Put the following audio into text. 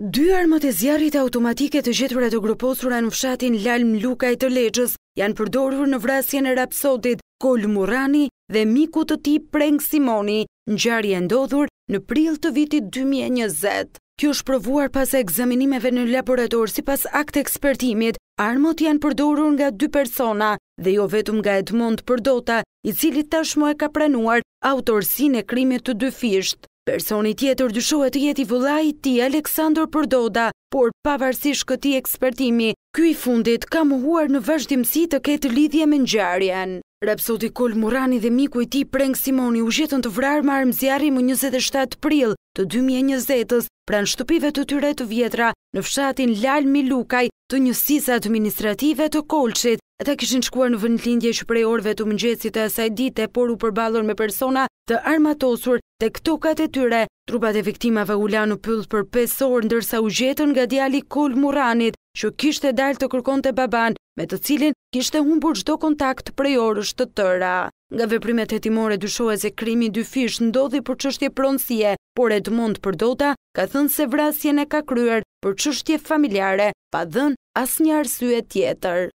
Dy armët e zjarit automatike të gjithurat të gruposura në fshatin Lalm Lukaj të leqës janë përdorur në vrasjen e rapsodit Kol Murani dhe miku të ti Prenk Simoni, në gjari e ndodhur në prill të vitit 2020. Kjo është provuar pas e examinimeve në laborator si pas akt ekspertimit, armët janë përdorur nga dy persona dhe jo vetëm nga Edmond Përdota, i cili tashmo e ka pranuar autorsin e krimit të dy fisht. Personi tjetër dyshohet të jeti i ti Aleksandr Përdoda, por pavarësish këti ekspertimi, kuj fundit ka muhuar në vazhdimësi të ketë lidhje me njarjen. Rapsodi Kol Murani dhe miku i ti Prenk Simoni u gjetën të vrarë marë mëzjarri më 27 pril të 2020-ës pran shtupive të tyre të vjetra në fshatin Lal Milukaj të njësisa administrative të Kolqit. Ata kishin shkuar në vëndlindje që prej orve të mëngjesit e asaj dite, por u përbalon me persona të armatosur të këtokat e tyre. Trupat e viktimave u lanu pëllë për 5 orë, ndërsa u gjetën nga djali Kol Muranit, që kishte dalë të kërkon të baban, me të cilin kishte humbur qdo kontakt prej orës të tëra. Nga veprimet hetimore dyshoj se krimi dy fish ndodhi për qështje pronsie, por Edmond Përdota ka thënë se vrasjene ka kryer për qështje familjare, pa dhën as një arsye tjetër.